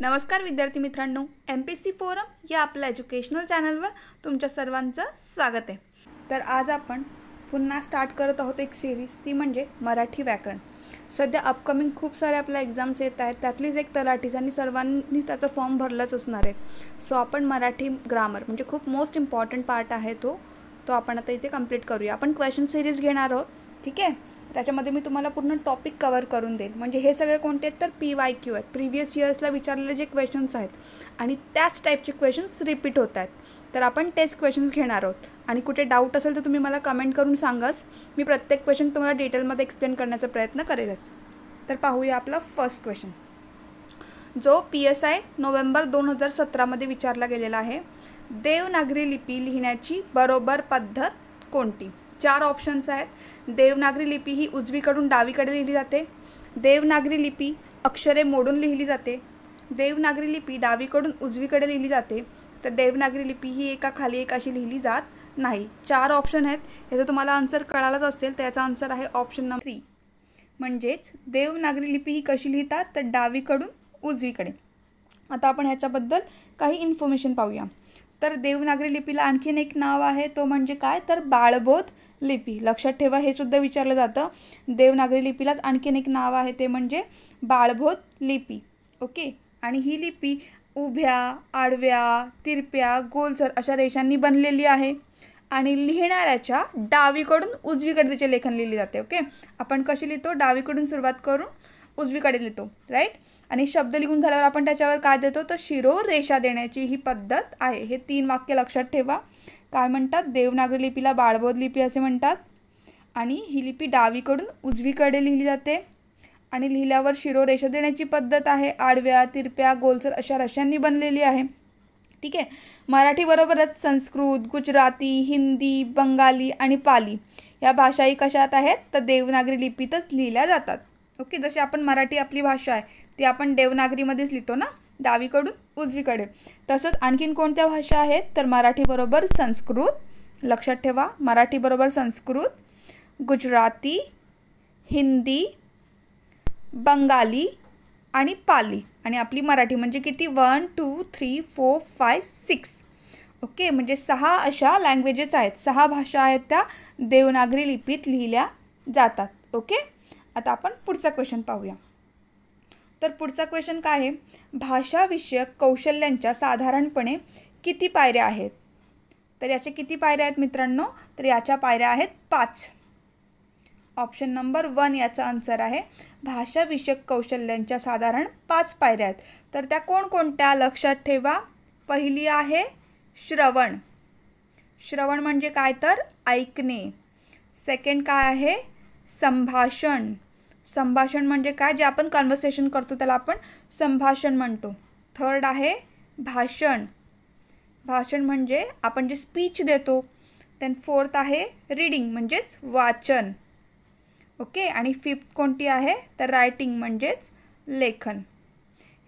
नमस्कार विद्यार्थी मित्रांनो एम पी सी फोरम या आपल्या एज्युकेशनल चॅनलवर तुमच्या सर्वांचं स्वागत आहे तर आज आपण पुन्हा स्टार्ट करत आहोत एक सिरीज ती म्हणजे मराठी व्याकरण सध्या अपकमिंग खूप सारे आपल्या एक्झाम्स येत आहेत त्यातलीच एक तलाठीच आणि सर्वांनी त्याचं फॉर्म भरलंच असणार आहे सो आपण मराठी ग्रामर म्हणजे खूप मोस्ट इम्पॉर्टंट पार्ट आहे तो तो आपण आता इथे कम्प्लीट करूया आपण क्वेश्चन सिरीज घेणार आहोत ठीक आहे त्याच्यामध्ये मी तुम्हाला पूर्ण टॉपिक कवर करून देईल म्हणजे हे सगळे कोणते आहेत तर पी वाय क्यू आहेत प्रिव्हियस इयर्सला विचारलेले जे क्वेश्चन्स आहेत आणि त्याच टाईपचे क्वेश्चन्स रिपीट होत आहेत तर आपण तेच क्वेश्चन्स घेणार आहोत आणि कुठे डाऊट असेल तर तुम्ही मला कमेंट करून सांगाच मी प्रत्येक क्वेश्चन तुम्हाला डिटेलमध्ये एक्सप्लेन करण्याचा प्रयत्न करेलच तर पाहूया आपला फर्स्ट क्वेश्चन जो पी एस आय नोव्हेंबर दोन हजार सतरामध्ये विचारला गेलेला आहे देवनागरी लिपी लिहिण्याची बरोबर पद्धत कोणती चार ऑप्शन्स आहेत देवनागरी लिपी ही उजवीकडून डावीकडे लिहिली जाते देवनागरी लिपी अक्षरे मोडून लिहिली जाते देवनागरी लिपी डावीकडून उजवीकडे लिहिली जाते तर देवनागरी लिपी ही एका खाली एक अशी लिहिली जात नाही चार ऑप्शन आहेत ह्याचा तुम्हाला आन्सर कळालाच असेल तर याचा आन्सर आहे ऑप्शन नंबर थ्री म्हणजेच देवनागरी लिपी ही कशी लिहितात तर डावीकडून उजवीकडे आता आपण ह्याच्याबद्दल काही इन्फॉर्मेशन पाहूया तर देवनागरी लिपीला आणखीन एक नाव आहे तो म्हणजे काय तर बाळबोध लिपी लक्षात ठेवा हे सुद्धा विचारलं जातं देवनागरी लिपीलाच आणखीन एक नाव आहे ते म्हणजे बाळबोध लिपी ओके आणि ही लिपी उभ्या आडव्या तिरप्या गोलसर अशा रेषांनी बनलेली आहे आणि लिहिणाऱ्याच्या डावीकडून उजवीकडे लेखन लिहिले जाते ओके आपण कशी लिहितो डावीकडून सुरुवात करून उजवीकडे लिहितो राईट आणि शब्द लिहून झाल्यावर आपण त्याच्यावर काय देतो तर शिरो रेषा देण्याची ही पद्धत आहे हे तीन वाक्य लक्षात ठेवा काय म्हणतात देवनागरी लिपीला बाळबोध लिपी असे म्हणतात आणि ही लिपी डावीकडून उजवीकडे लिहिली जाते आणि लिहिल्यावर शिरो रेषा देण्याची पद्धत आहे आडव्या तिरप्या गोलसर अशा रशांनी बनलेली आहे ठीक आहे मराठीबरोबरच संस्कृत गुजराती हिंदी बंगाली आणि पाली या भाषाही कशात आहेत तर देवनागरी लिपीतच लिहिल्या जातात ओके जशी आपण मराठी आपली भाषा आहे ती आपण देवनागरीमध्येच लिहितो ना डावीकडून उजवीकडे तसंच आणखीन कोणत्या भाषा आहेत तर मराठीबरोबर संस्कृत लक्षात ठेवा मराठीबरोबर संस्कृत गुजराती हिंदी बंगाली आणि पाली आणि आपली मराठी म्हणजे किती one two three four five six okay म्हणजे सहा अशा लँग्वेजेस आहेत सहा भाषा आहेत त्या देवनागरी लिपीत लिहिल्या जातात ओके आता आपण पुढचा क्वेश्चन पाहूया तर पुढचा क्वेश्चन काय आहे भाषाविषयक कौशल्यांच्या साधारणपणे किती पायऱ्या आहेत तर याचे किती पायऱ्या आहेत मित्रांनो तर याच्या पायऱ्या आहेत पाच ऑप्शन नंबर वन याचा आन्सर आहे भाषाविषयक कौशल्यांच्या साधारण पाच पायऱ्या आहेत तर त्या कोणकोणत्या लक्षात ठेवा पहिली आहे श्रवण श्रवण म्हणजे काय तर ऐकणे सेकंड काय आहे संभाषण संभाषण म्हणजे काय जे आपण कन्व्हर्सेशन करतो त्याला आपण संभाषण म्हणतो थर्ड आहे भाषण भाषण म्हणजे आपण जे स्पीच देतो देन फोर्थ आहे रीडिंग म्हणजेच वाचन ओके आणि फिफ्थ कोणती आहे तर रायटिंग म्हणजेच लेखन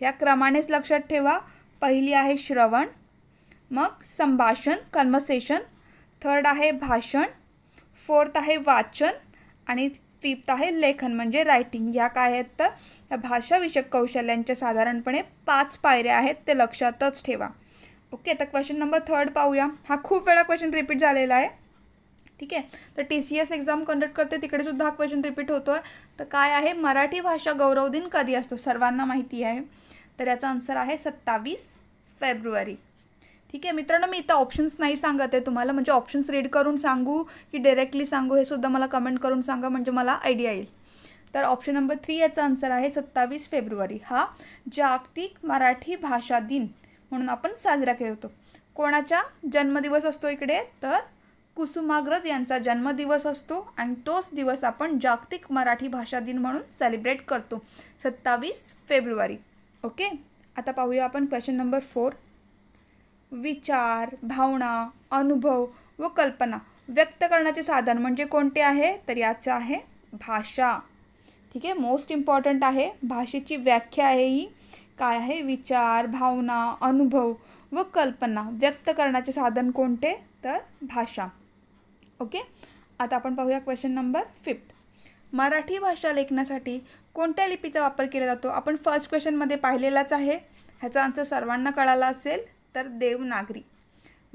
या क्रमानेच लक्षात ठेवा पहिली आहे श्रवण मग संभाषण कन्व्हर्सेशन थर्ड आहे भाषण फोर्थ आहे वाचन आणि फिफ्थ आहे लेखन म्हणजे रायटिंग ह्या काय आहेत तर या भाषाविषयक कौशल्यांच्या साधारणपणे पाच पायऱ्या आहेत ते लक्षातच ठेवा ओके तर क्वेश्चन नंबर थर्ड पाहूया हा खूप वेळा क्वेश्चन रिपीट झालेला आहे ठीक आहे तर T C S exam conduct करते तिकडे सुद्धा हा क्वेश्चन रिपीट होतो आहे तर काय आहे मराठी भाषा गौरव दिन कधी असतो सर्वांना माहिती आहे तर याचा आन्सर आहे सत्तावीस फेब्रुवारी ठीक आहे मित्रांनो मी इथं ऑप्शन्स नाही सांगत आहे तुम्हाला म्हणजे ऑप्शन्स रीड करून सांगू की डायरेक्टली सांगू हे सुद्धा मला कमेंट करून सांगा म्हणजे मला आयडिया येईल तर ऑप्शन नंबर थ्री याचा आन्सर आहे सत्तावीस फेब्रुवारी हा जागतिक मराठी भाषा दिन म्हणून आपण साजरा करतो कोणाचा जन्मदिवस असतो इकडे तर कुसुमाग्रज यांचा जन्मदिवस असतो आणि तोच दिवस आपण जागतिक मराठी भाषा दिन म्हणून सेलिब्रेट करतो सत्तावीस फेब्रुवारी ओके आता पाहूया आपण क्वेश्चन नंबर फोर विचार भावना अनुभव व कल्पना व्यक्त करण्याचे साधन म्हणजे कोणते आहे तर याचं आहे भाषा ठीक आहे मोस्ट इम्पॉर्टंट आहे भाषेची व्याख्या आहे ही काय आहे विचार भावना अनुभव व कल्पना व्यक्त करण्याचे साधन कोणते तर भाषा ओके आता आपण पाहूया क्वेश्चन नंबर फिफ्थ मराठी भाषा लेखनासाठी कोणत्या लिपीचा वापर केला जातो आपण फर्स्ट क्वेश्चनमध्ये पाहिलेलाच आहे ह्याचा आन्सर सर्वांना कळाला असेल तर देवनागरी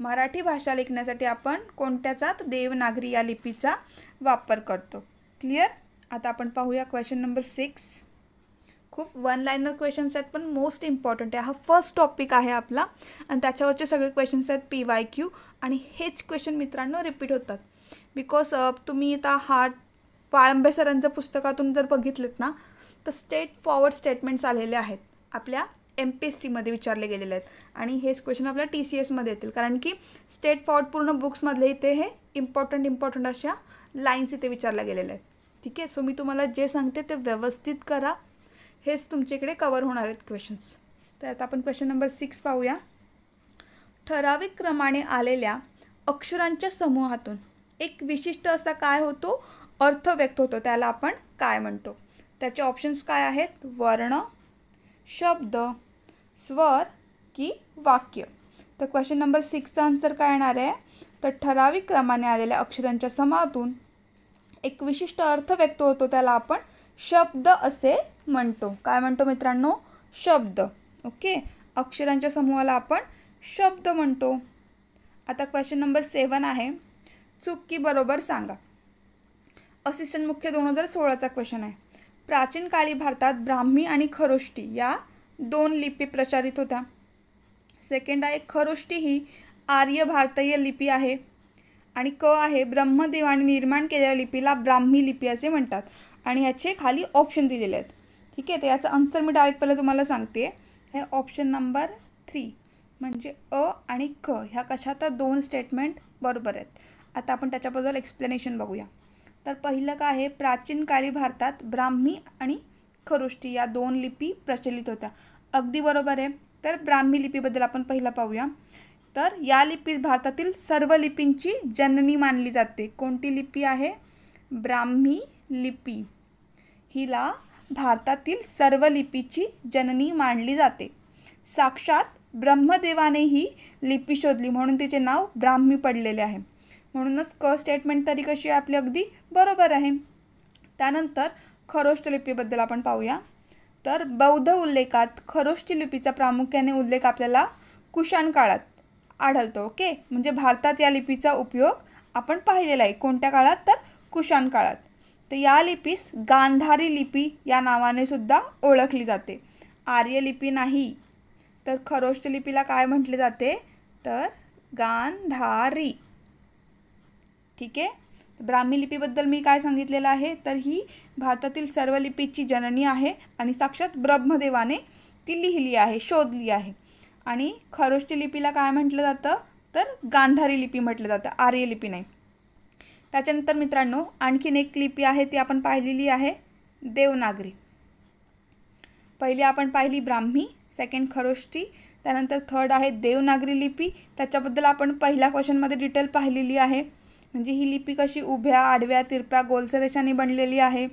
मराठी भाषा लिखण्यासाठी आपण कोणत्याचात देवनागरी या लिपीचा वापर करतो क्लिअर आता आपण पाहूया क्वेश्चन नंबर सिक्स खूप वन लाईनर क्वेश्चन्स आहेत पण मोस्ट इम्पॉर्टंट आहे हा फर्स्ट टॉपिक आहे आपला आणि त्याच्यावरचे सगळे क्वेश्चन्स आहेत पी वाय क्यू आणि हेच क्वेश्चन मित्रांनो रिपीट होतात बिकॉज तुम्ही आता हा पाळंबे सरांच्या पुस्तकातून जर बघितलेत ना तर स्टेट फॉरवर्ड स्टेटमेंट्स आलेले आहेत आपल्या एम पी एस सीमध्ये विचारले गेलेले आहेत आणि हेच क्वेश्चन आपल्या टी सी एसमध्ये येतील कारण की स्टेट फॉर्ड पूर्ण बुक्समधले इथे हे इम्पॉर्टंट इम्पॉर्टंट अशा लाईन्स इथे विचारल्या गेलेल्या आहेत ठीक आहे सो मी तुम्हाला जे सांगते ते व्यवस्थित करा हेच इकडे कवर होणार आहेत क्वेश्चन्स तर आता आपण क्वेश्चन नंबर सिक्स पाहूया ठराविक क्रमाने आलेल्या अक्षरांच्या समूहातून एक विशिष्ट असा काय होतो अर्थ व्यक्त होतो त्याला आपण काय म्हणतो त्याचे ऑप्शन्स काय आहेत वर्ण शब्द स्वर की वाक्य तर क्वेश्चन नंबर सिक्सचा आन्सर काय येणार आहे तर ठराविक क्रमाने आलेल्या अक्षरांच्या समातून एक विशिष्ट अर्थ व्यक्त होतो त्याला आपण शब्द असे म्हणतो काय म्हणतो मित्रांनो शब्द ओके अक्षरांच्या समूहाला आपण शब्द म्हणतो आता क्वेश्चन नंबर सेवन आहे चुकी बरोबर सांगा असिस्टंट मुख्य दोन हजार सोळाचा क्वेश्चन आहे प्राचीन काळी भारतात ब्राह्मी आणि खरोष्टी या दोन लिपी प्रचारित होत्या सेकंड आहे खरोष्टी ही आर्य भारतीय लिपी आहे आणि क आहे ब्रह्मदेवाने निर्माण केलेल्या लिपीला ब्राह्मी लिपी असे म्हणतात आणि याचे खाली ऑप्शन दिलेले आहेत ठीक आहे तर याचा आन्सर मी डायरेक्ट पहिलं तुम्हाला सांगते हे ऑप्शन नंबर थ्री म्हणजे अ आणि क ह्या कशा तर दोन स्टेटमेंट बरोबर आहेत आता आपण त्याच्याबद्दल एक्सप्लेनेशन बघूया तर पहिलं काय आहे प्राचीन काळी भारतात ब्राह्मी आणि खरुष्टी या दोन लिपी प्रचलित होत्या अगदी बरोबर आहे तर ब्राह्मी लिपीबद्दल आपण पहिला पाहूया तर या लिपी भारतातील सर्व लिपींची जननी मानली जाते कोणती लिपी आहे ब्राह्मी लिपी हिला भारतातील सर्व लिपीची जननी मानली जाते साक्षात ब्रह्मदेवाने ही लिपी शोधली म्हणून तिचे नाव ब्राह्मी पडलेले आहे म्हणूनच क स्टेटमेंट तरी कशी आपली अगदी बरोबर आहे त्यानंतर खरोष्ट लिपीबद्दल आपण पाहूया तर बौद्ध उल्लेखात खरोष्टी लिपीचा प्रामुख्याने उल्लेख आपल्याला कुशाण काळात आढळतो ओके म्हणजे भारतात या लिपीचा उपयोग आपण पाहिलेला आहे कोणत्या काळात तर कुशाण काळात तर या लिपीस गांधारी लिपी या नावाने सुद्धा ओळखली जाते आर्य लिपी नाही तर खरोष्ट लिपीला काय म्हटले जाते तर गांधारी ठीक आहे ब्राह्मी लिपीबद्दल मी काय सांगितलेलं आहे तर ही भारतातील सर्व लिपीची जननी आहे आणि साक्षात ब्रह्मदेवाने ती लिहिली आहे शोधली आहे आणि खरोष्टी लिपीला काय म्हटलं जातं तर गांधारी लिपी म्हटलं जातं आर्य लिपी नाही त्याच्यानंतर मित्रांनो आणखीन एक लिपी आहे ती आपण पाहिलेली आहे देवनागरी पहिली आपण पाहिली ब्राह्मी सेकंड खरोष्टी त्यानंतर थर्ड आहे देवनागरी लिपी त्याच्याबद्दल आपण पहिल्या क्वेश्चनमध्ये डिटेल पाहिलेली आहे म्हणजे ही लिपी कशी उभ्या आडव्या तिरप्या गोलसर रेषांनी बनलेली आहे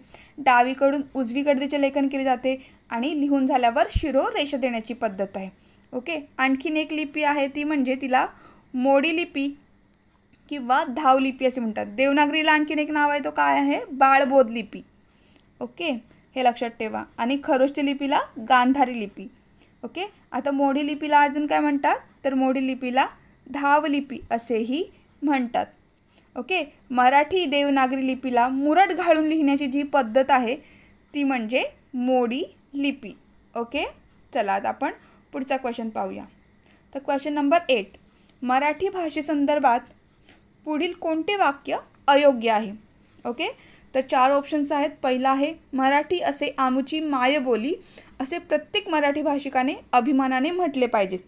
डावीकडून उजवीकडचे लेखन केले जाते आणि लिहून झाल्यावर शिरो रेषा देण्याची पद्धत आहे ओके आणखीन एक लिपी आहे ती म्हणजे तिला मोडी लिपी किंवा धाव लिपी असे म्हणतात देवनागरीला आणखीन एक नाव आहे तो काय आहे बाळबोध लिपी ओके हे लक्षात ठेवा आणि खरोष्टी लिपीला गांधारी लिपी ओके आता मोडी लिपीला अजून काय म्हणतात तर मोडी लिपीला धाव लिपी असेही म्हणतात ओके मराठी देवनागरी लिपीला मुरट घालून लिहिण्याची जी पद्धत आहे ती म्हणजे मोडी लिपी ओके चला आता आपण पुढचा क्वेश्चन पाहूया तर क्वेश्चन नंबर एट मराठी भाषेसंदर्भात पुढील कोणते वाक्य अयोग्य आहे ओके तर चार ऑप्शन्स आहेत पहिला आहे मराठी असे आमुची मायबोली असे प्रत्येक मराठी भाषिकाने अभिमानाने म्हटले पाहिजेत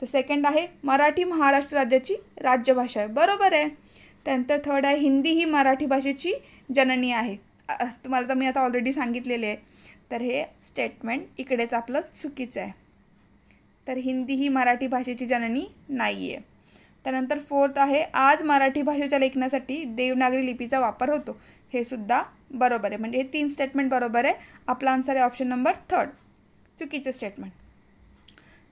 तर सेकंड आहे मराठी महाराष्ट्र राज्याची राज्यभाषा आहे बरोबर आहे त्यानंतर थर्ड आहे हिंदी ही मराठी भाषेची जननी आहे तुम्हाला तर मी आता ऑलरेडी सांगितलेले आहे तर हे स्टेटमेंट इकडेच आपलं चुकीचं आहे तर हिंदी ही मराठी भाषेची जननी नाही आहे त्यानंतर फोर्थ आहे आज मराठी भाषेच्या लेखनासाठी देवनागरी लिपीचा वापर होतो हे सुद्धा बरोबर आहे म्हणजे हे तीन स्टेटमेंट बरोबर आहे आपला आन्सर आहे ऑप्शन नंबर थर्ड चुकीचं स्टेटमेंट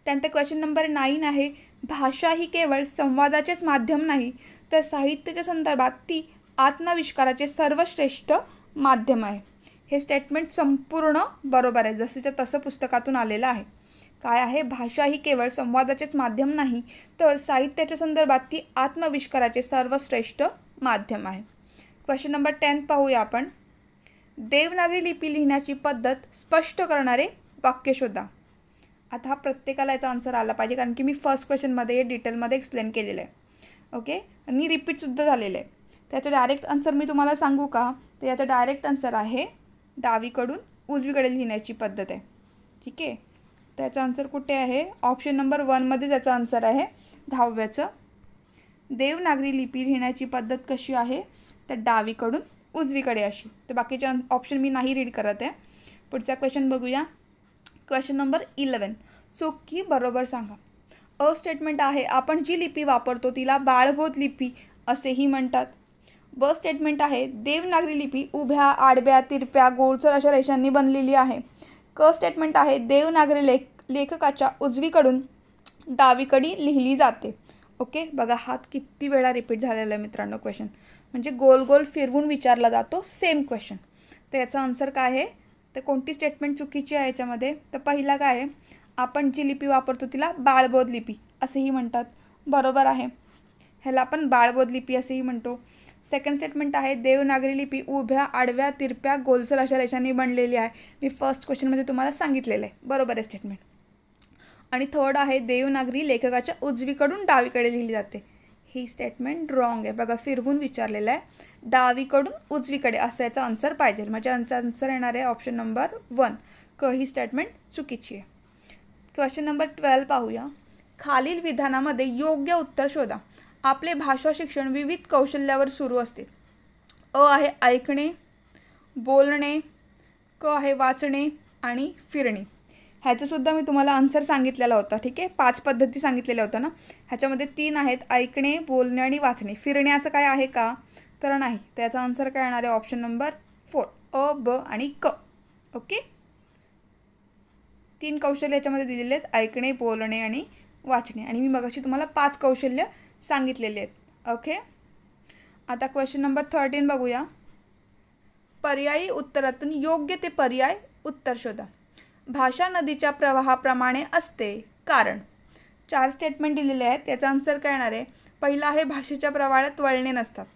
त्यानंतर क्वेश्चन नंबर नाईन आहे भाषा ही केवळ संवादाचेच माध्यम नाही तर साहित्याच्या संदर्भात ती आत्मविष्काराचे सर्वश्रेष्ठ माध्यम आहे हे स्टेटमेंट संपूर्ण बरोबर आहे जसेच्या तसं पुस्तकातून आलेलं आहे काय आहे भाषा ही केवळ संवादाचेच माध्यम नाही तर साहित्याच्या संदर्भात ती आत्मविष्काराचे सर्वश्रेष्ठ माध्यम आहे क्वेश्चन नंबर टेन पाहूया आपण देवनागरी लिपी लिहिण्याची पद्धत स्पष्ट करणारे वाक्य शोधा आता हा प्रत्येकाला याचा आन्सर आला पाहिजे कारण की मी फर्स्ट क्वेश्चनमध्ये डिटेलमध्ये एक्सप्लेन केलेलं आहे ओके आणि रिपीटसुद्धा झालेलं आहे त्याचं डायरेक्ट आन्सर मी तुम्हाला सांगू का तर याचा डायरेक्ट आन्सर आहे डावीकडून उजवीकडे लिहिण्याची पद्धत आहे ठीक आहे त्याचा आन्सर कुठे आहे ऑप्शन नंबर वनमध्ये त्याचा आन्सर आहे दहाव्याचं देवनागरी लिपी लिहिण्याची पद्धत कशी आहे तर डावीकडून उजवीकडे अशी तर बाकीचे ऑप्शन मी नाही रीड करत आहे पुढचा क्वेश्चन बघूया क्वेश्चन नंबर इलेवन चुकी बरोबर सांगा अ स्टेटमेंट आहे आपण जी लिपी वापरतो तिला बाळबोध लिपी असेही म्हणतात ब स्टेटमेंट आहे देवनागरी लिपी उभ्या आडव्या तिरप्या गोळचर अशा रेषांनी बनलेली आहे क स्टेटमेंट आहे देवनागरी लेख लेखकाच्या उजवीकडून डावीकडे लिहिली जाते ओके बघा हात किती वेळा रिपीट झालेला आहे मित्रांनो क्वेश्चन म्हणजे गोल गोल फिरवून विचारला जातो सेम क्वेश्चन तर याचा आन्सर काय आहे तर कोणती स्टेटमेंट चुकीची आहे याच्यामध्ये तर पहिला काय आहे आपण जी लिपी वापरतो तिला बाळबोध लिपी असेही म्हणतात बरोबर आहे ह्याला आपण बाळबोध लिपी असंही म्हणतो सेकंड स्टेटमेंट आहे देवनागरी लिपी उभ्या आडव्या तिरप्या गोलसर अशा रेषांनी बनलेली आहे मी फर्स्ट क्वेश्चनमध्ये तुम्हाला सांगितलेलं आहे बरोबर आहे स्टेटमेंट आणि थर्ड आहे देवनागरी लेखकाच्या उजवीकडून डावीकडे लिहिली जाते ही स्टेटमेंट रॉंग आहे बघा फिरवून विचारलेलं आहे डावीकडून उजवीकडे असं याचा आन्सर पाहिजे म्हणजे आमचा आन्सर येणार आहे ऑप्शन नंबर वन क ही स्टेटमेंट चुकीची आहे क्वेश्चन नंबर ट्वेल्व पाहूया खालील विधानामध्ये योग्य उत्तर शोधा आपले भाषा शिक्षण विविध कौशल्यावर सुरू असते अ आहे ऐकणे बोलणे क आहे वाचणे आणि फिरणे ह्याचंसुद्धा मी तुम्हाला आन्सर सांगितलेला होता ठीक आहे पाच पद्धती सांगितलेल्या होत्या ना ह्याच्यामध्ये तीन आहेत ऐकणे बोलणे आणि वाचणे फिरणे असं काय आहे का तर नाही त्याचा आन्सर काय येणार आहे ऑप्शन नंबर फोर अ ब आणि क ओके तीन कौशल्य याच्यामध्ये दिलेले आहेत ऐकणे बोलणे आणि वाचणे आणि मी मगाशी तुम्हाला पाच कौशल्य सांगितलेले आहेत ओके आता क्वेश्चन नंबर थर्टीन बघूया पर्यायी उत्तरातून योग्य ते पर्याय उत्तर शोधा भाषा नदीच्या प्रवाहाप्रमाणे असते कारण चार स्टेटमेंट दिलेले आहेत त्याचा आन्सर काय येणार आहे पहिला आहे भाषेच्या प्रवाहात वळणे नसतात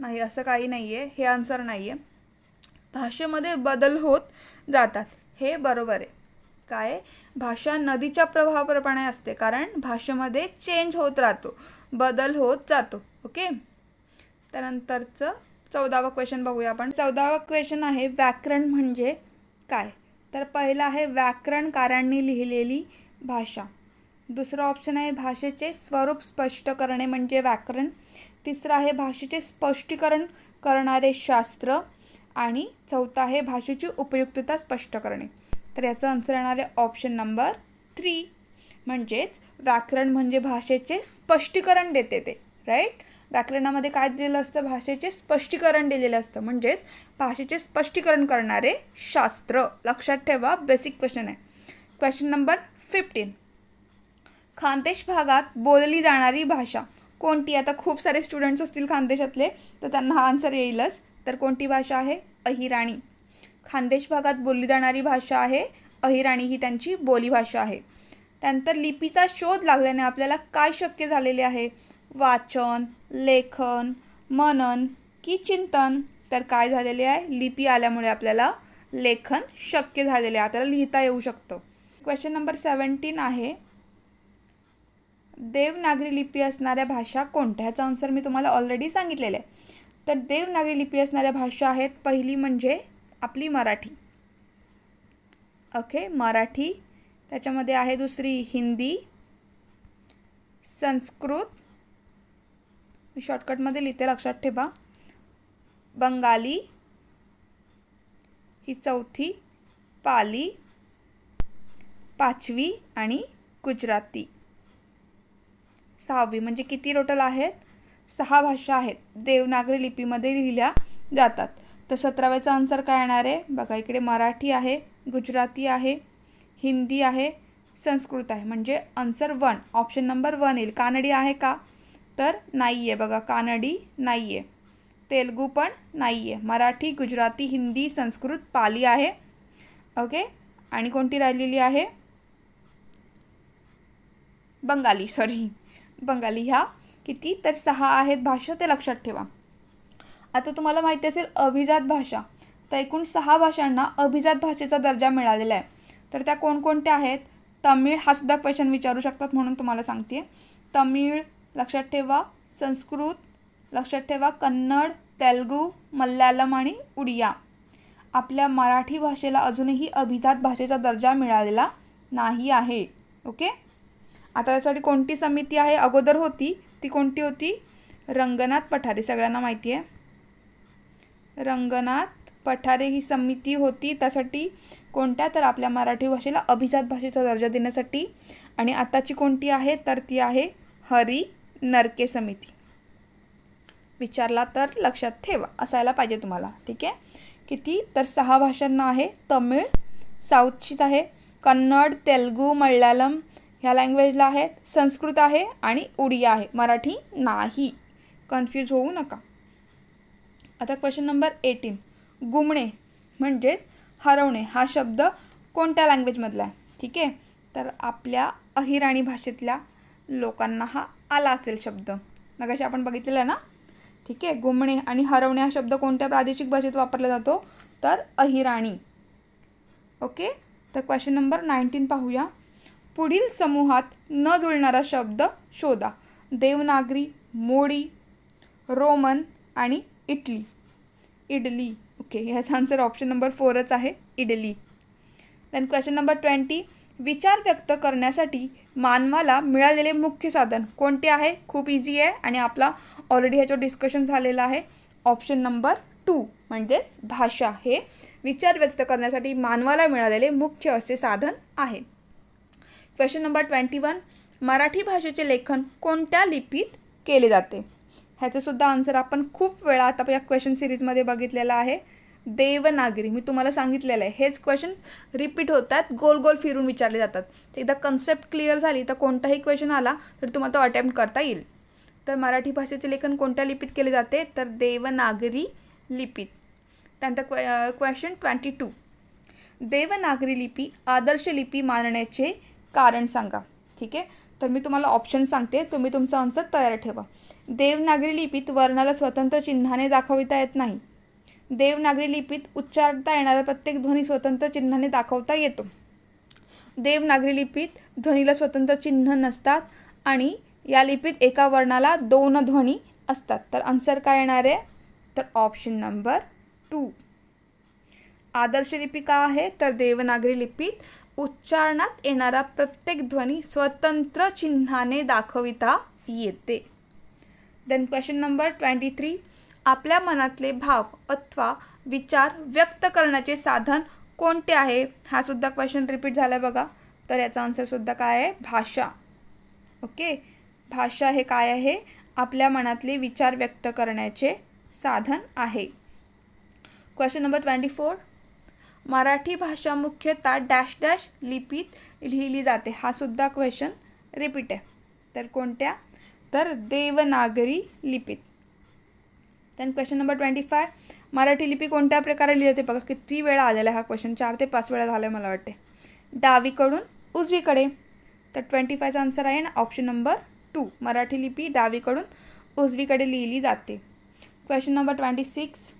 नाही असं काही नाही आहे हे आन्सर नाही आहे भाषेमध्ये बदल होत जातात हे बरोबर आहे काय भाषा नदीच्या प्रवाहाप्रमाणे असते कारण भाषेमध्ये चेंज होत राहतो बदल होत जातो ओके त्यानंतरचं चौदावा क्वेश्चन बघूया आपण चौदावा क्वेश्चन आहे व्याकरण म्हणजे काय तर पहिला आहे व्याकरणकारांनी लिहिलेली भाषा दुसरा ऑप्शन आहे भाषेचे स्वरूप स्पष्ट करणे म्हणजे व्याकरण तिसरा आहे भाषेचे स्पष्टीकरण करणारे शास्त्र आणि चौथा आहे भाषेची उपयुक्तता स्पष्ट करणे तर याचं आन्सर येणार आहे ऑप्शन नंबर थ्री म्हणजेच व्याकरण म्हणजे भाषेचे स्पष्टीकरण देते ते राईट व्याकरणामध्ये काय दिलेलं असतं भाषेचे स्पष्टीकरण दिलेलं असतं म्हणजेच भाषेचे स्पष्टीकरण करणारे शास्त्र लक्षात ठेवा बेसिक क्वेश्चन आहे क्वेश्चन नंबर फिफ्टीन खानदेश भागात बोलली जाणारी भाषा कोणती आता खूप सारे स्टुडंट्स असतील खानदेशातले तर त्यांना हा आन्सर येईलच तर कोणती भाषा आहे अहिराणी खानदेश भागात बोलली जाणारी भाषा आहे अहिराणी ही त्यांची बोलीभाषा आहे त्यानंतर लिपीचा शोध लागल्याने आपल्याला काय शक्य झालेले आहे वाचन लेखन मनन की चिंतन तर काय झालेले आहे लिपी आल्यामुळे आपल्याला लेखन शक्य झालेले आहे आपल्याला लिहिता येऊ शकतं क्वेश्चन नंबर सेवन्टीन आहे देवनागरी लिपी असणाऱ्या भाषा कोणत्या ह्याचा आन्सर मी तुम्हाला ऑलरेडी सांगितलेलं आहे तर देवनागरी लिपी असणाऱ्या भाषा आहेत पहिली म्हणजे आपली मराठी ओके मराठी त्याच्यामध्ये आहे दुसरी हिंदी संस्कृत मी शॉर्टकटमध्ये लिहिते लक्षात ठेवा बंगाली ही चौथी पाली पाचवी आणि गुजराती सहावी म्हणजे किती टोटल आहेत सहा भाषा आहेत देवनागरी लिपीमध्ये लिहिल्या जातात तर सतराव्याचा आन्सर काय येणार आहे बघा इकडे मराठी आहे गुजराती आहे हिंदी आहे संस्कृत आहे म्हणजे answer one option number one येईल कानडी आहे का तर नाही आहे बघा कानडी नाही आहे तेलगू पण नाही आहे मराठी गुजराती हिंदी संस्कृत पाली आहे ओके आणि कोणती राहिलेली आहे बंगाली सॉरी बंगाली ह्या किती तर सहा आहेत भाषा ते लक्षात ठेवा आता तुम्हाला माहिती असेल अभिजात भाषा तर एकूण सहा भाषांना अभिजात भाषेचा दर्जा मिळालेला आहे तर त्या कोणकोणत्या आहेत तमिळ हा सुद्धा क्वेश्चन विचारू शकतात म्हणून तुम्हाला सांगते तमिळ लक्षात ठेवा संस्कृत लक्षात ठेवा कन्नड तेलगू मल्याळम आणि उडिया आपल्या मराठी भाषेला अजूनही अभिजात भाषेचा दर्जा मिळालेला नाही आहे ओके आता त्यासाठी कोणती समिती आहे अगोदर होती ती कोणती होती रंगनाथ पठारे सगळ्यांना माहिती आहे रंगनाथ पठारे ही समिती होती त्यासाठी कोणत्या तर आपल्या मराठी भाषेला अभिजात भाषेचा दर्जा देण्यासाठी आणि आताची कोणती आहे तर ती आहे हरी नरके समिती विचारला तर लक्षात ठेवा असायला पाहिजे तुम्हाला ठीक आहे किती तर सहा भाषांना आहे तमिळ साऊथचीच आहे कन्नड तेलगू मल्याळम ह्या लँग्वेजला आहेत संस्कृत आहे आणि उडिया आहे मराठी नाही कन्फ्यूज होऊ नका आता क्वेश्चन नंबर एटीन गुमणे म्हणजेच हरवणे हा शब्द कोणत्या लँग्वेजमधला आहे ठीक आहे तर आपल्या अहिराणी भाषेतल्या लोकांना हा आला असेल शब्द मग अशी आपण बघितलेला ना ठीक आहे गुमणे आणि हरवणे हा शब्द कोणत्या प्रादेशिक भाषेत वापरला जातो तर अहिराणी ओके तर क्वेश्चन नंबर नाईन्टीन पाहूया पुढील समूहात न जुळणारा शब्द शोधा देवनागरी मोडी रोमन आणि इटली इडली ओके ह्याचा आन्सर ऑप्शन नंबर फोरच आहे idli then question number twenty विचार व्यक्त करण्यासाठी मानवाला मिळालेले मुख्य साधन कोणते आहे खूप इझी आहे आणि आपला ऑलरेडी ह्याच्यावर डिस्कशन झालेला आहे ऑप्शन नंबर टू म्हणजेच भाषा हे विचार व्यक्त करण्यासाठी मानवाला मिळालेले मुख्य असे साधन आहे question number twenty one Marathi भाषेचे लेखन कोणत्या लिपीत केले जाते ह्याचंसुद्धा आन्सर आपण खूप वेळा आता या क्वेश्चन सिरीजमध्ये बघितलेला आहे देवनागरी मी तुम्हाला सांगितलेलं आहे हेच क्वेश्चन रिपीट होतात गोल गोल फिरून विचारले जातात एकदा कन्सेप्ट क्लिअर झाली तर कोणताही क्वेश्चन आला तर तुम्हाला तो अटेम्प्ट करता येईल तर मराठी भाषेचे लेखन कोणत्या लिपीत केले जाते तर देवनागरी लिपीत त्यानंतर क्वे क्वेश्चन ट्वेंटी टू देवनागरी लिपी आदर्श लिपी मानण्याचे कारण सांगा ठीक आहे तर मी तुम्हाला ऑप्शन सांगते तुम्ही तुमचा आन्सर तयार ठेवा देवनागरी लिपीत वर्णाला स्वतंत्र चिन्हाने दाखविता येत नाही देवनागरी लिपीत उच्चारता येणारा प्रत्येक ध्वनी स्वतंत्र चिन्हाने दाखवता येतो देवनागरी लिपीत ध्वनीला स्वतंत्र चिन्ह नसतात आणि या लिपीत एका वर्णाला दोन ध्वनी असतात तर आन्सर काय येणार आहे तर ऑप्शन नंबर टू आदर्श लिपी का आहे तर देवनागरी लिपीत उच्चारणात येणारा प्रत्येक ध्वनी स्वतंत्र चिन्हाने दाखविता येते then question number twenty three आपल्या मनातले भाव अथवा विचार व्यक्त करण्याचे साधन कोणते आहे हा सुद्धा क्वेश्चन रिपीट झाला आहे बघा तर याचा आन्सरसुद्धा काय आहे भाषा ओके भाषा हे काय आहे आपल्या मनातले विचार व्यक्त करण्याचे साधन आहे question number twenty four Marathi भाषा मुख्यतः डॅश डॅश लिपीत लिहिली जाते हा सुद्धा क्वेश्चन रिपीट आहे तर कोणत्या तर देवनागरी लिपीत then question number twenty five Marathi लिपी कोणत्या प्रकारे लिहिली ते बघा किती वेळा आलेला आहे हा क्वेश्चन चार ते पाच वेळा झाला आहे मला वाटते डावीकडून उजवीकडे तर ट्वेंटी फायचा आन्सर आहे ना ऑप्शन नंबर टू मराठी लिपी डावीकडून उजवीकडे लिहिली जाते क्वेश्चन नंबर ट्वेंटी सिक्स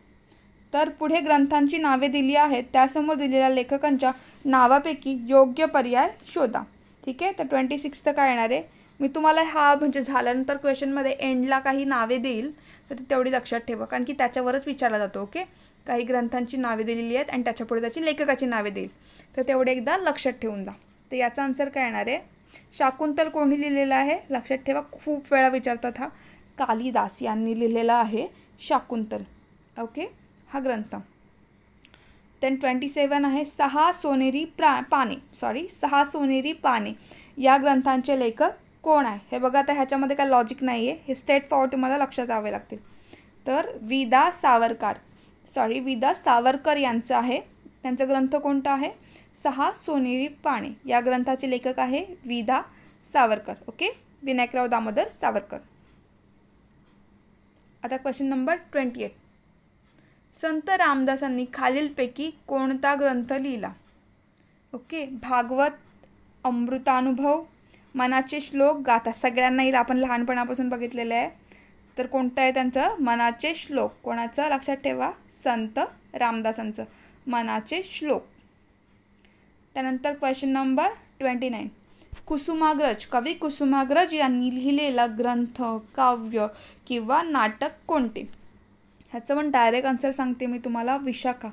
तर पुढे ग्रंथांची नावे दिली आहेत त्यासमोर दिलेल्या लेखकांच्या नावापैकी योग्य पर्याय शोधा ठीक आहे तर ट्वेंटी सिक्सचं काय येणार आहे मी तुम्हाला हा म्हणजे झाल्यानंतर क्वेश्चनमध्ये एंडला काही नावे देईल तर ती तेवढी लक्षात ठेवा कारण की त्याच्यावरच विचारला जातो ओके काही ग्रंथांची नावे दिलेली आहेत आणि त्याच्यापुढे त्याची लेखकाची नावे देईल तर तेवढे एकदा लक्षात ठेवून जा तर याचा आन्सर काय येणार आहे शाकुंतल कोणी लिहिलेला आहे लक्षात ठेवा खूप वेळा विचारतात हा कालिदास यांनी लिहिलेला आहे शाकुंतल ओके हा ग्रंथ देन ट्वेंटी सेवन आहे सहा सोनेरी प्रा पाने सॉरी सहा सोनेरी पाने या ग्रंथांचे लेखक कोण आहे हे बघा आता ह्याच्यामध्ये काय लॉजिक नाही आहे हे स्टेट फॉर तुम्हाला लक्षात यावे लागतील तर विदा सावरकर सॉरी विदा सावरकर यांचं आहे त्यांचा ग्रंथ कोणता आहे सहा सोनेरी पाणे या ग्रंथाचे लेखक आहे विदा सावरकर ओके विनायकराव दामोदर सावरकर आता क्वेश्चन नंबर ट्वेंटी एट संत रामदासांनी खालीलपैकी कोणता ग्रंथ लिहिला ओके भागवत अमृतानुभव मनाचे श्लोक गाता सगळ्यांनाही आपण लहानपणापासून बघितलेलं आहे तर कोणतं आहे त्यांचं मनाचे श्लोक कोणाचं लक्षात ठेवा संत रामदासांचं मनाचे श्लोक त्यानंतर question number twenty nine Kusumagraj कवी कुसुमाग्रज यांनी लिहिलेला ग्रंथ काव्य किंवा नाटक कोणते ह्याचं पण डायरेक्ट आन्सर सांगते मी तुम्हाला विशाखा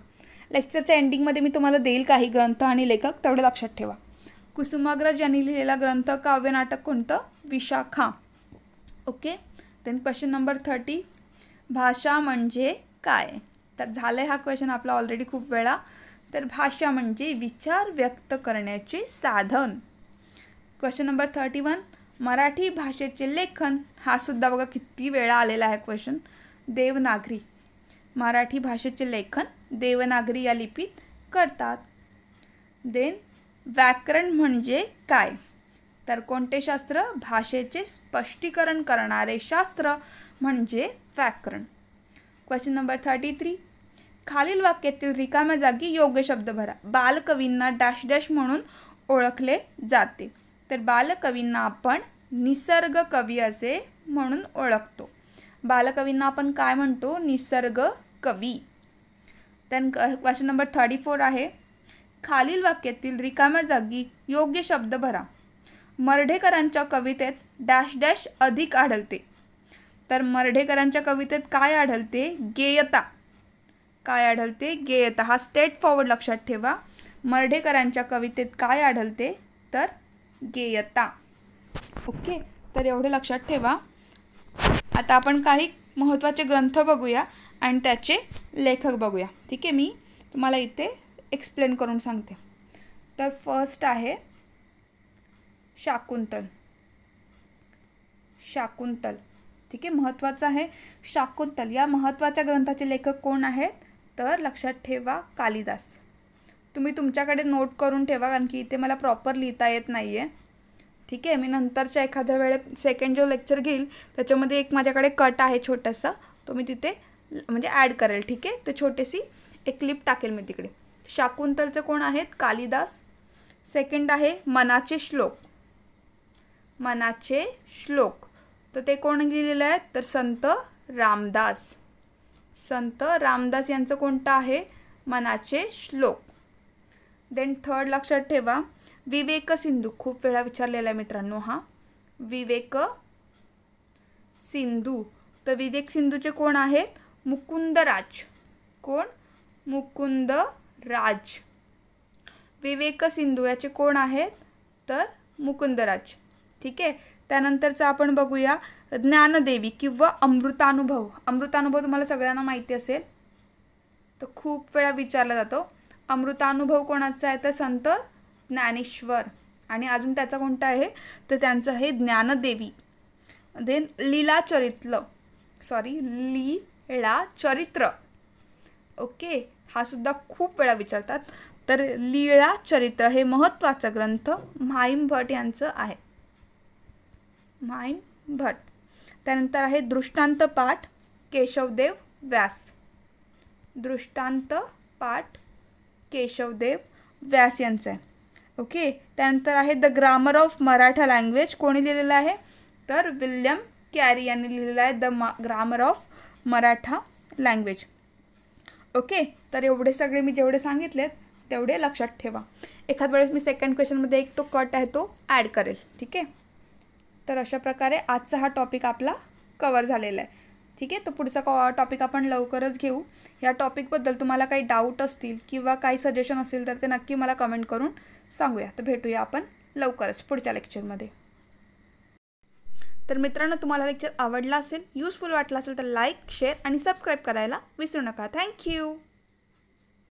लेक्चरच्या एंडिंगमध्ये मी तुम्हाला देईल काही ग्रंथ आणि लेखक तेवढे लक्षात ठेवा कुसुमाग्रज यांनी लिहिलेला ग्रंथ काव्य नाटक कोणतं Vishakha okay then question number thirty भाषा म्हणजे काय तर झालं हा क्वेश्चन आपला ऑलरेडी खूप वेळा तर भाषा म्हणजे विचार व्यक्त करण्याचे साधन question number thirty one Marathi भाषेचे लेखन हा सुद्धा बघा किती वेळा आलेला आहे क्वेश्चन देवनागरी मराठी भाषेचे लेखन देवनागरी या लिपीत करतात देन व्याकरण म्हणजे काय तर कोणते शास्त्र भाषेचे स्पष्टीकरण करणारे शास्त्र म्हणजे व्याकरण क्वेश्चन नंबर थर्टी थ्री खालील वाक्यातील रिकाम्या जागी योग्य शब्द भरा बालकवींना डॅश डॅश म्हणून ओळखले जाते तर बालकवींना आपण निसर्ग कवी असे म्हणून ओळखतो बालकवींना आपण काय म्हणतो निसर्ग कवी त्यान क्वेश्चन नंबर थर्टी फोर आहे खालील वाक्यातील रिकाम्या जागी योग्य शब्द भरा मर्ढेकरांच्या कवितेत डॅश डॅश अधिक आढळते तर मर्ढेकरांच्या कवितेत काय आढळते गेयता काय आढळते गेयता हा स्टेट फॉरवर्ड लक्षात ठेवा मर्ढेकरांच्या कवितेत काय आढळते तर गेयता ओके तर एवढे लक्षात ठेवा आता आपण काही महत्त्वाचे ग्रंथ बघूया आणि त्याचे लेखक बघूया ठीक आहे मी तुम्हाला इथे एक्सप्लेन करून सांगते तर फर्स्ट आहे शाकुंतल शाकुंतल ठीक आहे महत्त्वाचं आहे शाकुंतल या महत्त्वाच्या ग्रंथाचे लेखक कोण आहेत तर लक्षात ठेवा कालिदास तुम्ही तुमच्याकडे नोट करून ठेवा कारण की इथे मला प्रॉपर लिहिता येत नाही आहे ठीक आहे मी नंतरच्या एखाद्या वेळे सेकंड जो लेक्चर घेईल त्याच्यामध्ये एक माझ्याकडे कट आहे छोटासा तो मी तिथे म्हणजे ॲड करेल ठीक आहे ते छोटीशी एक क्लिप टाकेल मी तिकडे शाकुंतलचे कोण आहेत कालिदास सेकंड आहे मनाचे श्लोक मनाचे श्लोक तर ते कोण लिहिलेलं आहेत तर संत रामदास संत रामदास यांचं कोणतं आहे मनाचे श्लोक देन थर्ड लक्षात ठेवा विवेक सिंधू खूप वेळा विचारलेला आहे मित्रांनो हा विवेक सिंधू तर विवेक सिंधूचे कोण आहेत मुकुंदराज कोण मुकुंद राज विवेक सिंधू याचे कोण आहेत तर मुकुंदराज ठीक आहे त्यानंतरचं आपण बघूया ज्ञानदेवी किंवा अमृतानुभव अमृतानुभव तुम्हाला सगळ्यांना माहिती असेल तर खूप वेळा विचारला जातो अमृतानुभव कोणाचा आहे तर संत ज्ञानेश्वर आणि अजून त्याचा कोणता आहे तर त्यांचं आहे ज्ञानदेवी देन लीला चरित्र सॉरी लीला चरित्र ओके हा सुद्धा खूप वेळा विचारतात तर लीळा चरित्र हे महत्त्वाचा ग्रंथ माईम भट यांचं आहे माईम भट त्यानंतर आहे दृष्टांत पाठ केशवदेव व्यास दृष्टांत पाठ केशवदेव व्यास यांचं आहे ओके त्यानंतर आहे the grammar of Maratha language कोणी लिहिलेलं आहे तर विल्यम कॅरी यांनी लिहिलेलं आहे the grammar of Maratha language okay तर एवढे सगळे मी जेवढे सांगितलेत तेवढे लक्षात ठेवा एखाद वेळेस मी सेकंड क्वेश्चनमध्ये एक तो कट आहे तो ॲड करेल ठीक आहे तर अशा प्रकारे आजचा हा टॉपिक आपला कवर झालेला आहे ठीक आहे तर पुढचा कॉ टॉपिक आपण लवकरच घेऊ या टॉपिकबद्दल तुम्हाला काही डाऊट असतील किंवा काही सजेशन असेल तर ते नक्की मला कमेंट करून सांगूया तर भेटूया आपण लवकरच पुढच्या लेक्चरमध्ये तर मित्रांनो तुम्हाला लेक्चर आवडला असेल यूजफुल वाटला असेल तर लाईक शेअर आणि सबस्क्राईब करायला विसरू नका थँक्यू